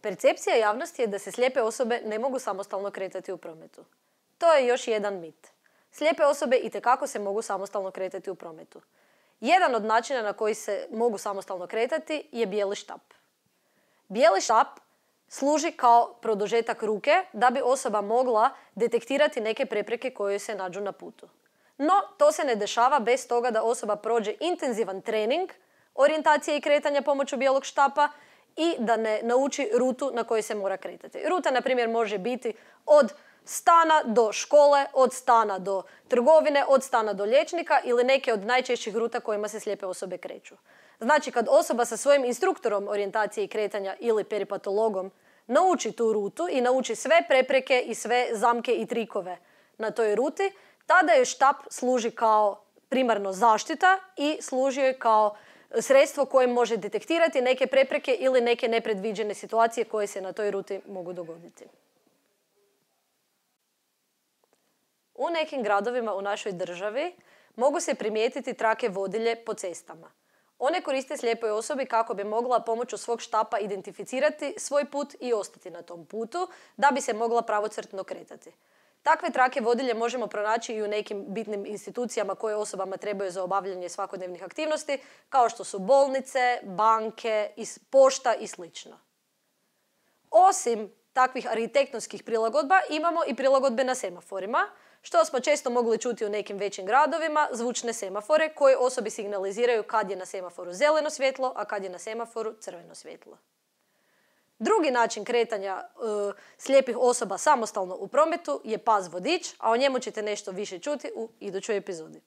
Percepcija javnosti je da se slijepe osobe ne mogu samostalno kretati u prometu. To je još jedan mit. Slijepe osobe i tekako se mogu samostalno kretati u prometu. Jedan od načina na koji se mogu samostalno kretati je bijeli štap. Bijeli štap služi kao produžetak ruke da bi osoba mogla detektirati neke prepreke koje se nađu na putu. No, to se ne dešava bez toga da osoba prođe intenzivan trening orijentacije i kretanja pomoću bijelog štapa – i da ne nauči rutu na kojoj se mora kretati. Ruta, na primjer, može biti od stana do škole, od stana do trgovine, od stana do liječnika ili neke od najčešćih ruta kojima se slijepe osobe kreću. Znači, kad osoba sa svojim instruktorom orijentacije i kretanja ili peripatologom nauči tu rutu i nauči sve prepreke i sve zamke i trikove na toj ruti, tada joj štap služi kao primarno zaštita i služi joj kao sredstvo koje može detektirati neke prepreke ili neke nepredviđene situacije koje se na toj ruti mogu dogoditi. U nekim gradovima u našoj državi mogu se primijetiti trake vodilje po cestama. One koriste slijepoj osobi kako bi mogla pomoću svog štapa identificirati svoj put i ostati na tom putu da bi se mogla pravocrtno kretati. Takve trake vodilje možemo pronaći i u nekim bitnim institucijama koje osobama trebaju za obavljanje svakodnevnih aktivnosti, kao što su bolnice, banke, pošta i sl. Osim takvih arhitektonskih prilagodba imamo i prilagodbe na semaforima, što smo često mogli čuti u nekim većim gradovima, zvučne semafore koje osobi signaliziraju kad je na semaforu zeleno svjetlo, a kad je na semaforu crveno svjetlo. Drugi način kretanja e, slijepih osoba samostalno u prometu je pas vodič, a o njemu ćete nešto više čuti u idućoj epizodi.